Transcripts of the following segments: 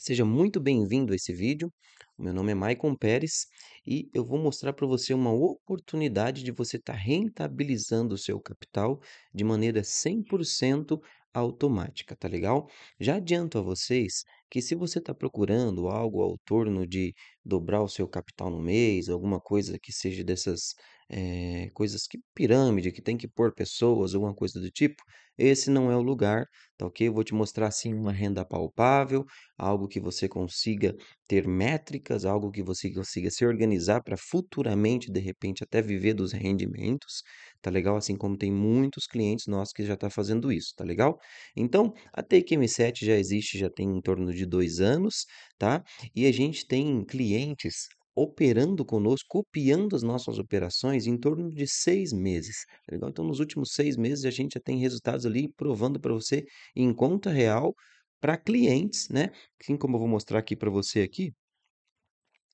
Seja muito bem-vindo a esse vídeo. Meu nome é Maicon Pérez e eu vou mostrar para você uma oportunidade de você estar tá rentabilizando o seu capital de maneira 100% automática, tá legal? Já adianto a vocês que se você está procurando algo ao torno de dobrar o seu capital no mês, alguma coisa que seja dessas é, coisas que pirâmide, que tem que pôr pessoas, alguma coisa do tipo, esse não é o lugar, tá ok? Eu vou te mostrar assim uma renda palpável, algo que você consiga ter métricas, algo que você consiga se organizar para futuramente, de repente, até viver dos rendimentos, tá legal? Assim como tem muitos clientes nossos que já tá fazendo isso, tá legal? Então, a TQM7 já existe, já tem em torno de dois anos, tá? E a gente tem clientes operando conosco, copiando as nossas operações em torno de seis meses. Tá então, nos últimos seis meses, a gente já tem resultados ali provando para você em conta real para clientes, né? Assim como eu vou mostrar aqui para você aqui,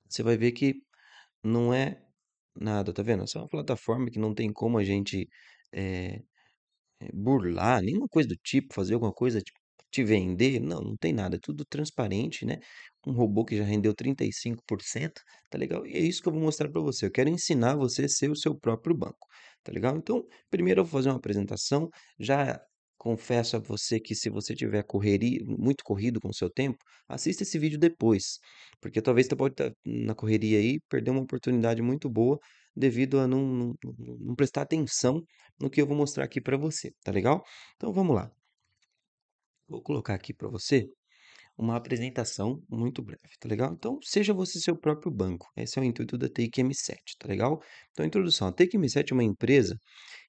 você vai ver que não é nada, tá vendo? Essa é uma plataforma que não tem como a gente é, burlar, nenhuma coisa do tipo, fazer alguma coisa tipo, te vender, não, não tem nada, é tudo transparente, né? um robô que já rendeu 35%, tá legal? E é isso que eu vou mostrar para você. Eu quero ensinar você a ser o seu próprio banco, tá legal? Então, primeiro eu vou fazer uma apresentação, já confesso a você que se você tiver correria, muito corrido com o seu tempo, assista esse vídeo depois, porque talvez você pode estar tá na correria aí, perder uma oportunidade muito boa devido a não, não, não prestar atenção no que eu vou mostrar aqui para você, tá legal? Então vamos lá. Vou colocar aqui para você uma apresentação muito breve, tá legal? Então, seja você seu próprio banco. Esse é o intuito da tqm M7, tá legal? Então, introdução. A Take M7 é uma empresa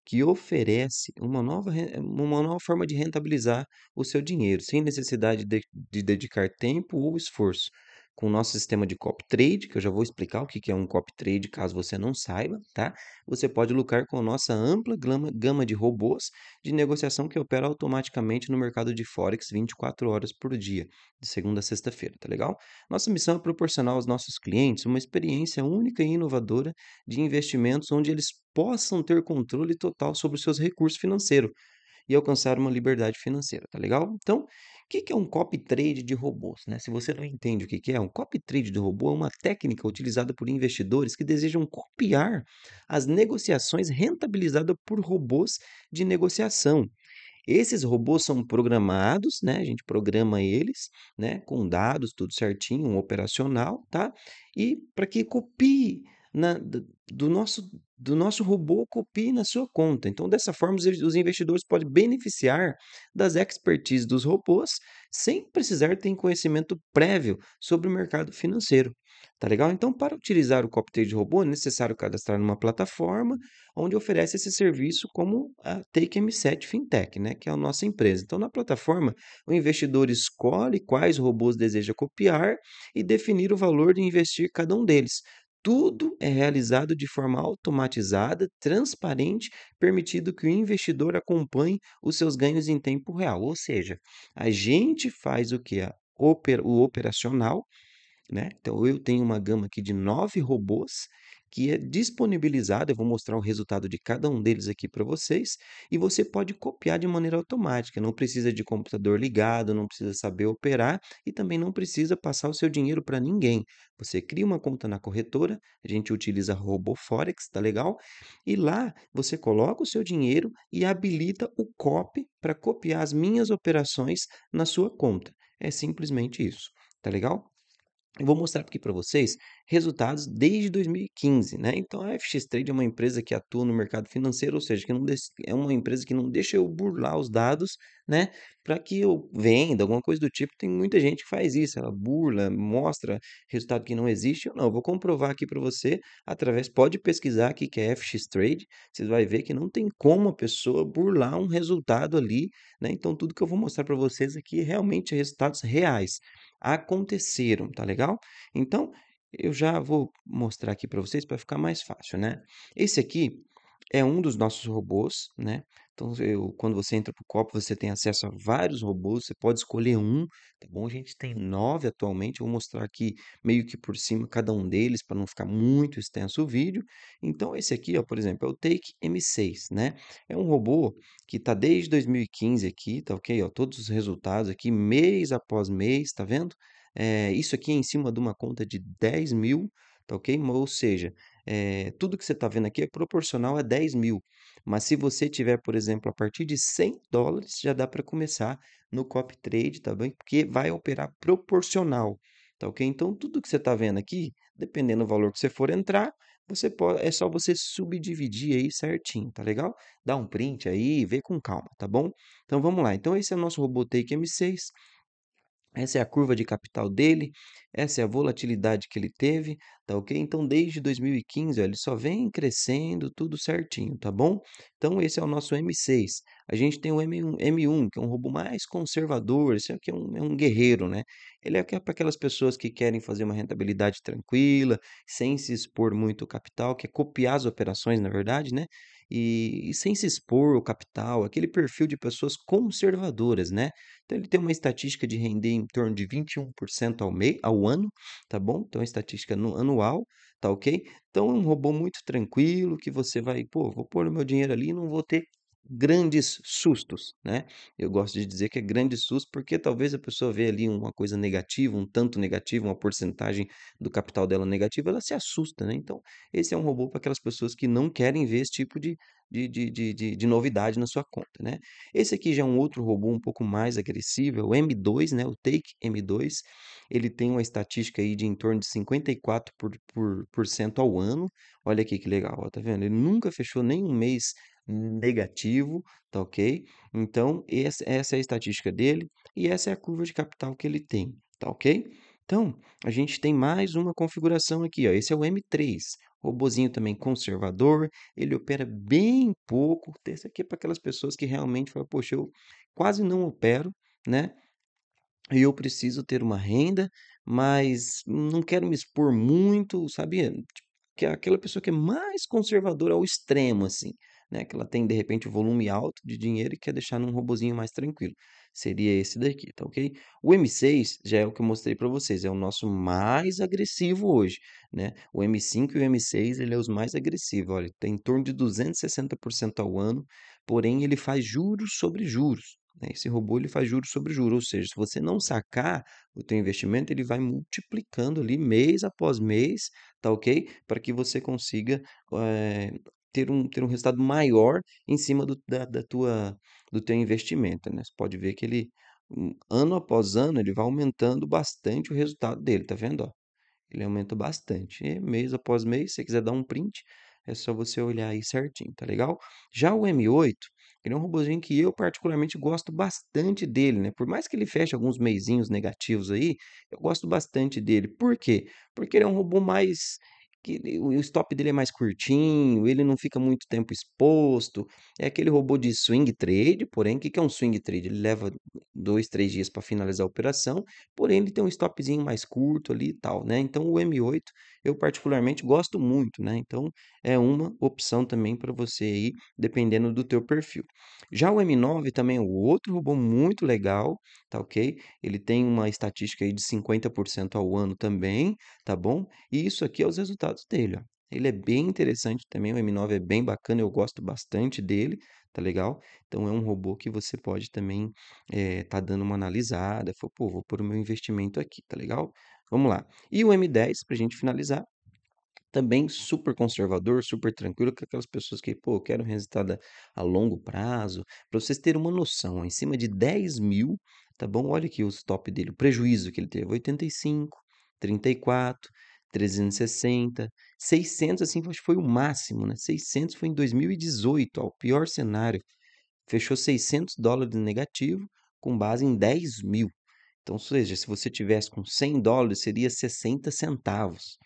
que oferece uma nova, uma nova forma de rentabilizar o seu dinheiro, sem necessidade de, de dedicar tempo ou esforço com o nosso sistema de copy trade, que eu já vou explicar o que é um copy trade caso você não saiba, tá? Você pode lucrar com a nossa ampla gama de robôs de negociação que opera automaticamente no mercado de Forex 24 horas por dia, de segunda a sexta-feira, tá legal? Nossa missão é proporcionar aos nossos clientes uma experiência única e inovadora de investimentos onde eles possam ter controle total sobre os seus recursos financeiros e alcançar uma liberdade financeira, tá legal? Então, o que é um copy trade de robôs, né? Se você não entende o que que é, um copy trade de robô é uma técnica utilizada por investidores que desejam copiar as negociações rentabilizadas por robôs de negociação. Esses robôs são programados, né? A gente programa eles, né? Com dados, tudo certinho, um operacional, tá? E para que copie na, do, nosso, do nosso robô copie na sua conta. Então, dessa forma, os investidores podem beneficiar das expertise dos robôs sem precisar ter conhecimento prévio sobre o mercado financeiro. Tá legal? Então, para utilizar o de Robô, é necessário cadastrar numa plataforma onde oferece esse serviço como a Take M 7 Fintech, né? que é a nossa empresa. Então, na plataforma, o investidor escolhe quais robôs deseja copiar e definir o valor de investir cada um deles. Tudo é realizado de forma automatizada, transparente, permitindo que o investidor acompanhe os seus ganhos em tempo real. Ou seja, a gente faz o que? É o operacional, né? Então eu tenho uma gama aqui de nove robôs que é disponibilizado. Eu vou mostrar o resultado de cada um deles aqui para vocês e você pode copiar de maneira automática. Não precisa de computador ligado, não precisa saber operar e também não precisa passar o seu dinheiro para ninguém. Você cria uma conta na corretora, a gente utiliza RoboForex, tá legal? E lá você coloca o seu dinheiro e habilita o copy para copiar as minhas operações na sua conta. É simplesmente isso, tá legal? Eu vou mostrar aqui para vocês resultados desde 2015, né? Então a FX Trade é uma empresa que atua no mercado financeiro, ou seja, que não é uma empresa que não deixa eu burlar os dados né? Para que eu venda, alguma coisa do tipo. Tem muita gente que faz isso, ela burla, mostra resultado que não existe. Eu não, eu vou comprovar aqui para você através. Pode pesquisar aqui que é FX Trade, você vai ver que não tem como a pessoa burlar um resultado ali, né? Então, tudo que eu vou mostrar para vocês aqui é realmente é resultados reais. Aconteceram, tá legal? Então, eu já vou mostrar aqui para vocês para ficar mais fácil, né? Esse aqui é um dos nossos robôs, né? Então, eu, quando você entra para o copo, você tem acesso a vários robôs, você pode escolher um, tá bom? A gente tem nove atualmente, eu vou mostrar aqui meio que por cima cada um deles, para não ficar muito extenso o vídeo. Então, esse aqui, ó, por exemplo, é o Take M6, né? É um robô que está desde 2015 aqui, tá ok? Ó, todos os resultados aqui, mês após mês, tá vendo? É, isso aqui é em cima de uma conta de 10 mil, tá ok? Ou seja, é, tudo que você está vendo aqui é proporcional a 10 mil. Mas se você tiver, por exemplo, a partir de 100 dólares, já dá para começar no copy trade, tá bem? Porque vai operar proporcional, tá ok? Então, tudo que você está vendo aqui, dependendo do valor que você for entrar, você pode, é só você subdividir aí certinho, tá legal? Dá um print aí, vê com calma, tá bom? Então, vamos lá. Então, esse é o nosso Robotake M6. Essa é a curva de capital dele, essa é a volatilidade que ele teve, tá ok? Então, desde 2015, ó, ele só vem crescendo tudo certinho, tá bom? Então, esse é o nosso M6. A gente tem o M1, que é um robô mais conservador, esse aqui é um, é um guerreiro, né? Ele é, é para aquelas pessoas que querem fazer uma rentabilidade tranquila, sem se expor muito ao capital, que é copiar as operações, na verdade, né? E, e, sem se expor ao capital, aquele perfil de pessoas conservadoras, né? Então ele tem uma estatística de render em torno de 21% ao mês, ao ano, tá bom? Então é estatística anual, tá ok? Então é um robô muito tranquilo que você vai, pô, vou pôr o meu dinheiro ali e não vou ter grandes sustos, né? Eu gosto de dizer que é grande susto porque talvez a pessoa vê ali uma coisa negativa, um tanto negativo, uma porcentagem do capital dela negativa, ela se assusta, né? Então, esse é um robô para aquelas pessoas que não querem ver esse tipo de, de, de, de, de, novidade na sua conta, né? Esse aqui já é um outro robô um pouco mais agressivo, é o M2, né? O Take M2, ele tem uma estatística aí de em torno de 54% por, por, por cento ao ano. Olha aqui que legal, ó, tá vendo? Ele nunca fechou nem um mês negativo, tá ok? Então, essa é a estatística dele e essa é a curva de capital que ele tem, tá ok? Então, a gente tem mais uma configuração aqui, ó. Esse é o M3. Robozinho também conservador, ele opera bem pouco. Esse aqui é para aquelas pessoas que realmente falam, poxa, eu quase não opero, né? E eu preciso ter uma renda, mas não quero me expor muito, sabia? Tipo, que é aquela pessoa que é mais conservadora ao extremo, assim né? Que ela tem de repente o volume alto de dinheiro e quer deixar num robozinho mais tranquilo. Seria esse daqui, tá ok? O M6 já é o que eu mostrei para vocês, é o nosso mais agressivo hoje, né? O M5 e o M6, ele é os mais agressivos, olha, tem tá em torno de 260% ao ano, porém ele faz juros sobre juros, né? esse robô ele faz juros sobre juros, ou seja, se você não sacar o teu investimento, ele vai multiplicando ali mês após mês, tá ok? Para que você consiga é, ter um, ter um resultado maior em cima do, da, da tua, do teu investimento. Né? Você pode ver que ele, hum, ano após ano, ele vai aumentando bastante o resultado dele, tá vendo? Ó? Ele aumenta bastante. E mês após mês, se você quiser dar um print, é só você olhar aí certinho, tá legal? Já o M8, ele é um robôzinho que eu particularmente gosto bastante dele, né? Por mais que ele feche alguns meizinhos negativos aí, eu gosto bastante dele. Por quê? Porque ele é um robô mais que o stop dele é mais curtinho, ele não fica muito tempo exposto. É aquele robô de swing trade, porém, o que, é um swing trade? Ele leva dois, três dias para finalizar a operação, porém ele tem um stopzinho mais curto ali e tal, né? Então o M8 eu particularmente gosto muito, né? Então é uma opção também para você aí, dependendo do teu perfil. Já o M9 também é outro robô muito legal, tá ok? Ele tem uma estatística aí de 50% ao ano também, tá bom? E isso aqui é os resultados dele. Ó. Ele é bem interessante também, o M9 é bem bacana, eu gosto bastante dele, tá legal? Então é um robô que você pode também é, tá dando uma analisada, for, pô, vou pôr o meu investimento aqui, tá legal? Vamos lá. E o M10, pra gente finalizar, também super conservador, super tranquilo, com é aquelas pessoas que, pô, querem um resultado a longo prazo. Para vocês terem uma noção, ó, em cima de 10 mil, tá bom? Olha aqui os top dele, o prejuízo que ele teve, 85, 34, 360, 600 assim foi o máximo, né? 600 foi em 2018, ó, o pior cenário. Fechou 600 dólares negativo com base em 10 mil. Então, ou seja, se você tivesse com 100 dólares, seria 60 centavos,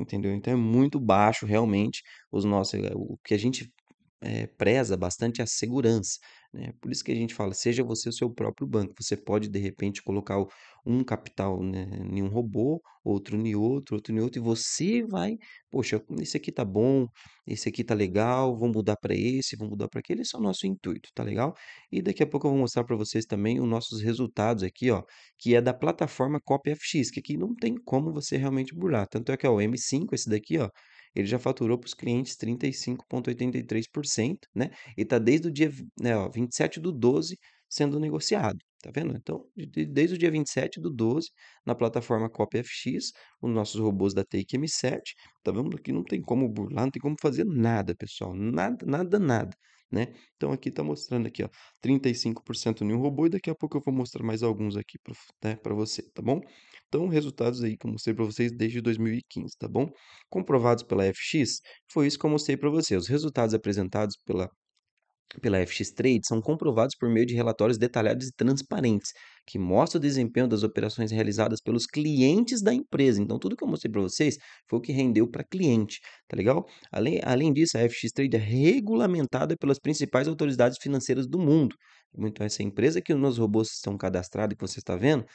entendeu? Então é muito baixo realmente os nossos, eh, o que a gente é, preza bastante a segurança. Né? Por isso que a gente fala, seja você o seu próprio banco. Você pode, de repente, colocar um capital né, em um robô, outro em outro, outro em outro, e você vai, poxa, esse aqui tá bom, esse aqui tá legal, vou mudar para esse, vou mudar para aquele. Esse é o nosso intuito, tá legal? E daqui a pouco eu vou mostrar para vocês também os nossos resultados aqui, ó, que é da plataforma CopyFX, que aqui não tem como você realmente burlar. Tanto é que é o M5, esse daqui, ó, ele já faturou para os clientes 35,83%, né? E está desde o dia né, ó, 27 do 12 sendo negociado, tá vendo? Então, desde o dia 27 do 12, na plataforma CopyFX, os nossos robôs da Take M7, tá vendo que não tem como burlar, não tem como fazer nada, pessoal, nada, nada, nada. Né? Então aqui está mostrando aqui, ó, 35% em um robô e daqui a pouco eu vou mostrar mais alguns aqui para né, você, tá bom? estão resultados aí que eu mostrei para vocês desde 2015, tá bom? Comprovados pela FX, foi isso que eu mostrei para vocês. Os resultados apresentados pela pela FX Trade são comprovados por meio de relatórios detalhados e transparentes, que mostram o desempenho das operações realizadas pelos clientes da empresa. Então, tudo que eu mostrei para vocês foi o que rendeu para cliente, tá legal? Além, além disso, a FX Trade é regulamentada pelas principais autoridades financeiras do mundo. Então, essa empresa que os meus robôs estão cadastrados, que você está vendo,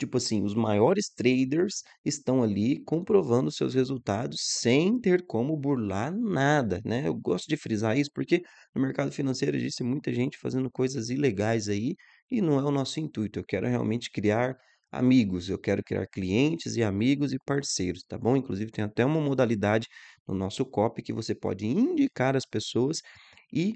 Tipo assim, os maiores traders estão ali comprovando seus resultados sem ter como burlar nada, né? Eu gosto de frisar isso porque no mercado financeiro existe muita gente fazendo coisas ilegais aí e não é o nosso intuito. Eu quero realmente criar amigos, eu quero criar clientes e amigos e parceiros, tá bom? Inclusive tem até uma modalidade no nosso COP que você pode indicar as pessoas e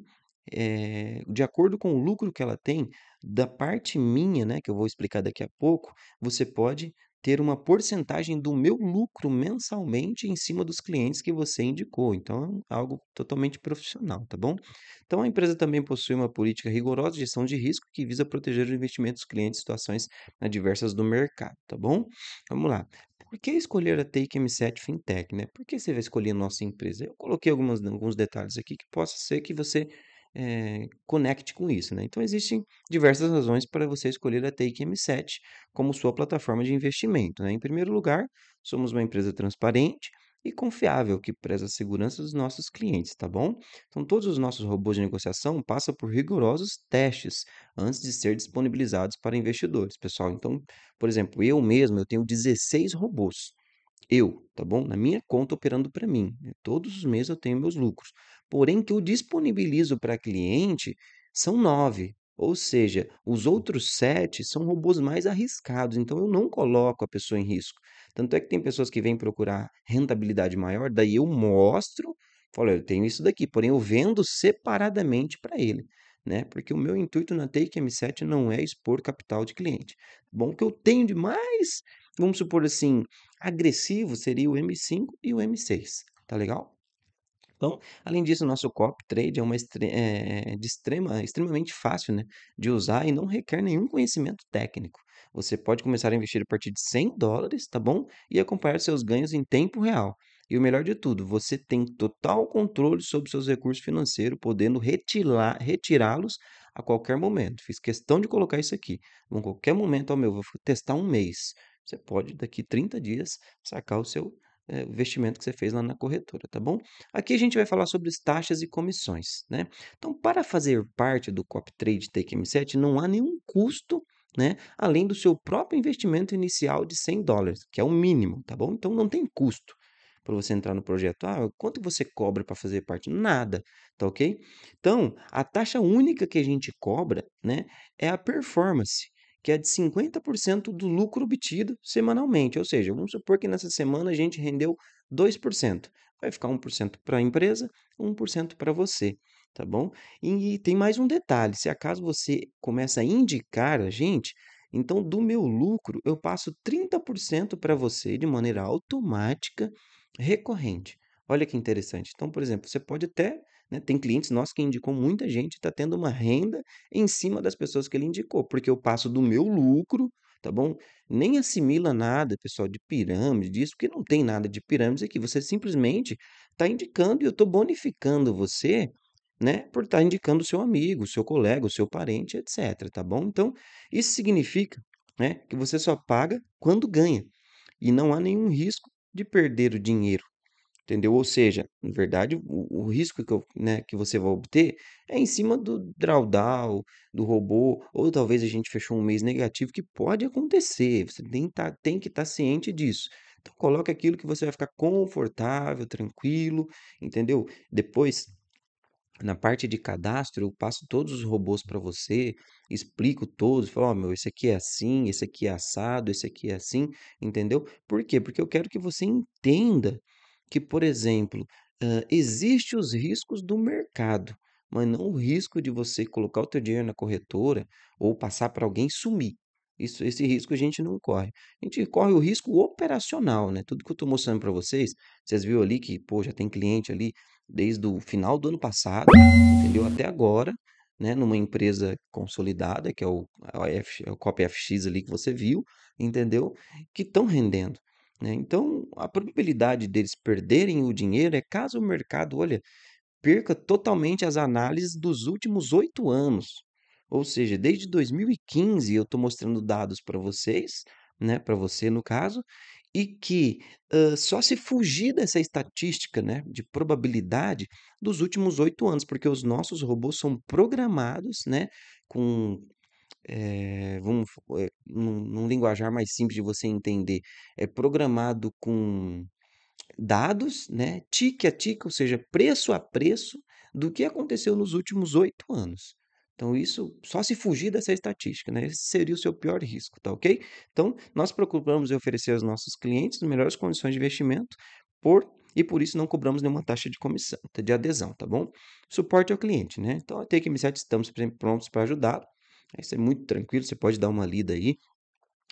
é, de acordo com o lucro que ela tem, da parte minha, né, que eu vou explicar daqui a pouco, você pode ter uma porcentagem do meu lucro mensalmente em cima dos clientes que você indicou. Então, é algo totalmente profissional, tá bom? Então, a empresa também possui uma política rigorosa de gestão de risco que visa proteger os investimentos dos clientes em situações adversas do mercado, tá bom? Vamos lá. Por que escolher a Take M7 Fintech, né? Por que você vai escolher a nossa empresa? Eu coloquei algumas, alguns detalhes aqui que possa ser que você é, conecte com isso. Né? Então, existem diversas razões para você escolher a Take M7 como sua plataforma de investimento. Né? Em primeiro lugar, somos uma empresa transparente e confiável que preza a segurança dos nossos clientes, tá bom? Então, todos os nossos robôs de negociação passam por rigorosos testes antes de ser disponibilizados para investidores, pessoal. Então, por exemplo, eu mesmo eu tenho 16 robôs eu, tá bom? Na minha conta operando para mim. Né? Todos os meses eu tenho meus lucros. Porém, que eu disponibilizo para cliente são nove. Ou seja, os outros sete são robôs mais arriscados, então eu não coloco a pessoa em risco. Tanto é que tem pessoas que vêm procurar rentabilidade maior, daí eu mostro, falo, eu tenho isso daqui, porém eu vendo separadamente para ele. Né? Porque o meu intuito na Take M7 não é expor capital de cliente. Bom, o que eu tenho de mais, vamos supor assim, agressivo seria o M5 e o M6, tá legal? Então, além disso, o nosso copy trade é, uma é, de extrema, extremamente fácil né, de usar e não requer nenhum conhecimento técnico. Você pode começar a investir a partir de 100 dólares, tá bom? E acompanhar seus ganhos em tempo real. E o melhor de tudo, você tem total controle sobre seus recursos financeiros, podendo retirá-los a qualquer momento. Fiz questão de colocar isso aqui. Em qualquer momento, ó, meu, vou testar um mês. Você pode, daqui 30 dias, sacar o seu é, investimento que você fez lá na corretora, tá bom? Aqui a gente vai falar sobre as taxas e comissões, né? Então, para fazer parte do Cop Trade TQM7, não há nenhum custo, né? Além do seu próprio investimento inicial de 100 dólares, que é o mínimo, tá bom? Então, não tem custo para você entrar no projeto. Ah, quanto você cobra para fazer parte? Nada, tá ok? Então, a taxa única que a gente cobra, né, é a performance, que é de 50% do lucro obtido semanalmente. Ou seja, vamos supor que nessa semana a gente rendeu 2%. Vai ficar 1% para a empresa, 1% para você, tá bom? E, tem mais um detalhe, se acaso você começa a indicar a gente, então do meu lucro eu passo 30% para você de maneira automática, recorrente. Olha que interessante. Então, por exemplo, você pode até né? Tem clientes nossos que indicou muita gente, está tendo uma renda em cima das pessoas que ele indicou, porque eu passo do meu lucro, tá bom? Nem assimila nada, pessoal, de pirâmide, disso, porque não tem nada de pirâmide aqui. Você simplesmente está indicando e eu estou bonificando você né, por estar tá indicando o seu amigo, o seu colega, o seu parente, etc, tá bom? Então, isso significa, né, que você só paga quando ganha e não há nenhum risco de perder o dinheiro, entendeu? Ou seja, na verdade, o, o risco que, eu, né, que você vai obter é em cima do drawdown, do robô, ou talvez a gente fechou um mês negativo, que pode acontecer, você tem, tá, tem que estar tá ciente disso. Então, coloque aquilo que você vai ficar confortável, tranquilo, entendeu? Depois, na parte de cadastro, eu passo todos os robôs para você, explico todos, falo, ó, oh, meu, esse aqui é assim, esse aqui é assado, esse aqui é assim, entendeu? Por quê? Porque eu quero que você entenda que, por exemplo, uh, existe os riscos do mercado, mas não o risco de você colocar o teu dinheiro na corretora ou passar para alguém sumir. Isso, esse risco a gente não corre. A gente corre o risco operacional, né? Tudo que eu estou mostrando para vocês, vocês viram ali que, pô, já tem cliente ali desde o final do ano passado, entendeu? Até agora, né? Numa empresa consolidada, que é o, o F, é o COP FX ali que você viu, entendeu? Que estão rendendo. Né? Então, a probabilidade deles perderem o dinheiro é caso o mercado, olha, perca totalmente as análises dos últimos oito anos. Ou seja, desde 2015 eu estou mostrando dados para vocês, né, para você no caso, e que uh, só se fugir dessa estatística né, de probabilidade dos últimos oito anos, porque os nossos robôs são programados né, com é, vamos, é, num, num linguajar mais simples de você entender, é programado com dados, né, tique a tique, ou seja, preço a preço, do que aconteceu nos últimos oito anos. Então, isso só se fugir dessa estatística, né? Esse seria o seu pior risco, tá ok? Então, nós procuramos oferecer aos nossos clientes as melhores condições de investimento por e por isso não cobramos nenhuma taxa de comissão, de adesão, tá bom? Suporte ao cliente, né? Então, a TQM7 estamos prontos para ajudá-lo isso é muito tranquilo, você pode dar uma lida aí,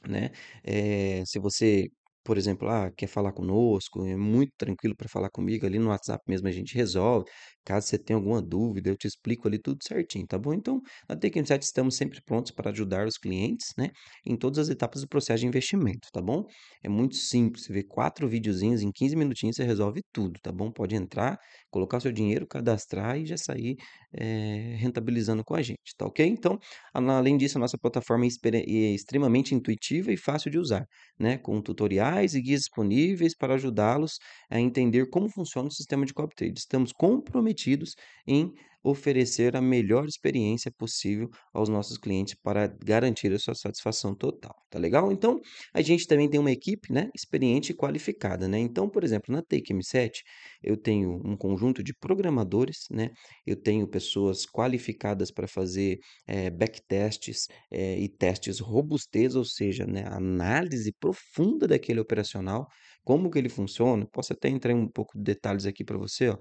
né? É, se você por exemplo, ah, quer falar conosco, é muito tranquilo para falar comigo ali no WhatsApp mesmo, a gente resolve. Caso você tenha alguma dúvida, eu te explico ali tudo certinho, tá bom? Então, na 7 estamos sempre prontos para ajudar os clientes, né, em todas as etapas do processo de investimento, tá bom? É muito simples, você vê quatro videozinhos em 15 minutinhos você resolve tudo, tá bom? Pode entrar, colocar seu dinheiro, cadastrar e já sair é, rentabilizando com a gente, tá ok? Então, além disso, a nossa plataforma é, é extremamente intuitiva e fácil de usar, né, com tutoriais e guias disponíveis para ajudá-los a entender como funciona o sistema de copy trade. Estamos comprometidos em oferecer a melhor experiência possível aos nossos clientes para garantir a sua satisfação total, tá legal? Então, a gente também tem uma equipe, né, experiente e qualificada, né? Então, por exemplo, na Take M7, eu tenho um conjunto de programadores, né? Eu tenho pessoas qualificadas para fazer é, backtests é, e testes robustez, ou seja, né, análise profunda daquele operacional, como que ele funciona. Posso até entrar em um pouco de detalhes aqui para você, ó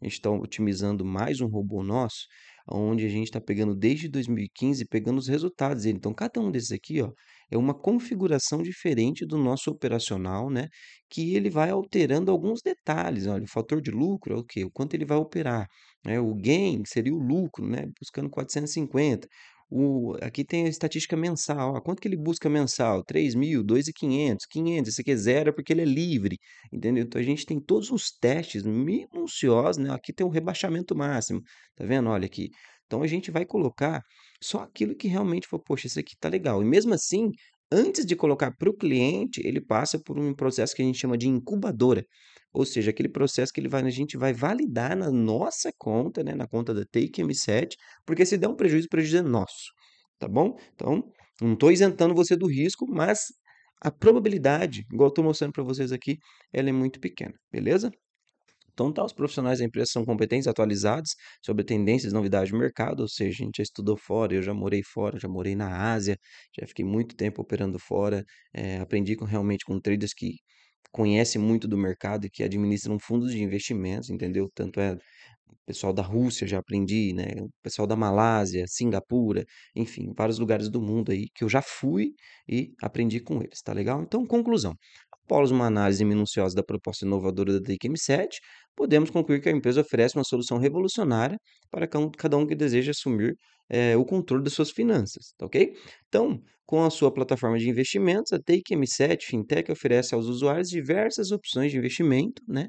a gente está otimizando mais um robô nosso, onde a gente está pegando desde 2015, pegando os resultados dele. Então, cada um desses aqui ó, é uma configuração diferente do nosso operacional, né? Que ele vai alterando alguns detalhes. Olha, o fator de lucro é o quê? O quanto ele vai operar. Né? O gain seria o lucro, né? Buscando 450. O, aqui tem a estatística mensal. Ó, quanto que ele busca mensal? 3 mil, 2,500, 500. Esse aqui é zero é porque ele é livre, entendeu? Então, a gente tem todos os testes minuciosos, né? Aqui tem o um rebaixamento máximo, tá vendo? Olha aqui. Então, a gente vai colocar só aquilo que realmente for, poxa, isso aqui tá legal. E mesmo assim, antes de colocar para o cliente, ele passa por um processo que a gente chama de incubadora, ou seja, aquele processo que ele vai, a gente vai validar na nossa conta, né, na conta da Take M7, porque se der um prejuízo, o prejuízo é nosso, tá bom? Então, não estou isentando você do risco, mas a probabilidade, igual estou mostrando para vocês aqui, ela é muito pequena, beleza? Então, tá, os profissionais da empresa são competentes, atualizados sobre tendências e novidades do mercado, ou seja, a gente já estudou fora, eu já morei fora, já morei na Ásia, já fiquei muito tempo operando fora, é, aprendi com, realmente com traders que conhecem muito do mercado e que administram fundos de investimentos, entendeu? Tanto é pessoal da Rússia já aprendi, né? O pessoal da Malásia, Singapura, enfim, vários lugares do mundo aí que eu já fui e aprendi com eles, tá legal? Então, conclusão. Após uma análise minuciosa da proposta inovadora da m 7 podemos concluir que a empresa oferece uma solução revolucionária para cada um que deseja assumir é, o controle das suas finanças, tá ok? Então, com a sua plataforma de investimentos, a m 7 Fintech oferece aos usuários diversas opções de investimento, né?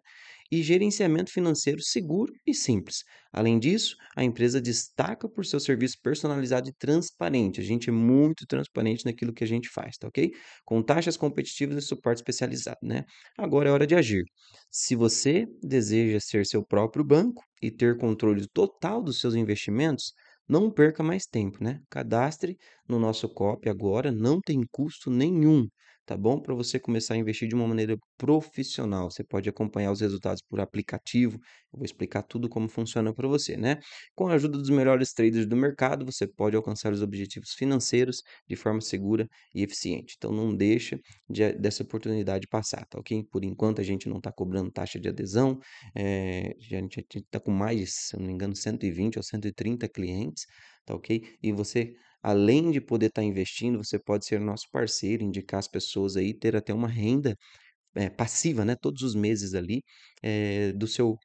e gerenciamento financeiro seguro e simples. Além disso, a empresa destaca por seu serviço personalizado e transparente. A gente é muito transparente naquilo que a gente faz, tá ok? Com taxas competitivas e suporte especializado, né? Agora é hora de agir. Se você deseja ser seu próprio banco e ter controle total dos seus investimentos, não perca mais tempo, né? Cadastre no nosso COP agora, não tem custo nenhum tá bom? Para você começar a investir de uma maneira profissional. Você pode acompanhar os resultados por aplicativo. Eu vou explicar tudo como funciona para você, né? Com a ajuda dos melhores traders do mercado, você pode alcançar os objetivos financeiros de forma segura e eficiente. Então não deixa de, dessa oportunidade passar, tá ok? Por enquanto a gente não está cobrando taxa de adesão. É, a gente está com mais, se não me engano, 120 ou 130 clientes, tá ok? E você além de poder estar tá investindo, você pode ser nosso parceiro, indicar as pessoas aí, ter até uma renda é, passiva, né? Todos os meses ali é, do seu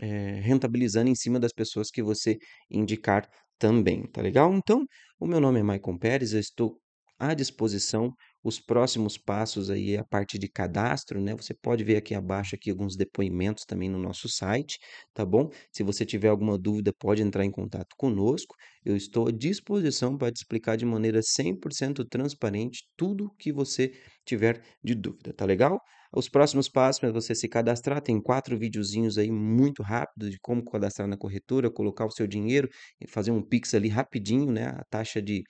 é, rentabilizando em cima das pessoas que você indicar também, tá legal? Então, o meu nome é Maicon Pérez, eu estou à disposição os próximos passos aí a parte de cadastro, né? Você pode ver aqui abaixo aqui alguns depoimentos também no nosso site, tá bom? Se você tiver alguma dúvida, pode entrar em contato conosco. Eu estou à disposição para te explicar de maneira 100% transparente tudo que você tiver de dúvida, tá legal? Os próximos passos para você se cadastrar, tem quatro videozinhos aí muito rápidos de como cadastrar na corretora, colocar o seu dinheiro, fazer um Pix ali rapidinho, né? A taxa de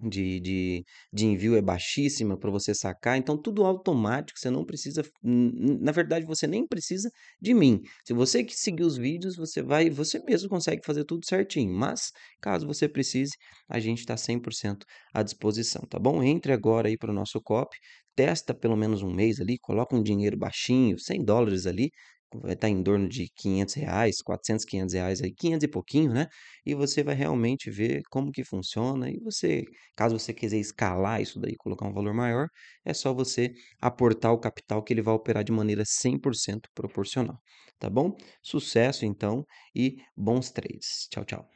de, de, de envio é baixíssima para você sacar, então tudo automático, você não precisa, na verdade você nem precisa de mim. Se você que seguir os vídeos, você vai, você mesmo consegue fazer tudo certinho, mas caso você precise, a gente está 100% à disposição, tá bom? Entre agora aí para o nosso COP, testa pelo menos um mês ali, coloca um dinheiro baixinho, 100 dólares ali, vai estar tá em torno de 500 reais, 400, 500 reais, aí, 500 e pouquinho, né? E você vai realmente ver como que funciona e você, caso você quiser escalar isso daí, colocar um valor maior, é só você aportar o capital que ele vai operar de maneira 100% proporcional, tá bom? Sucesso então e bons trades. Tchau, tchau.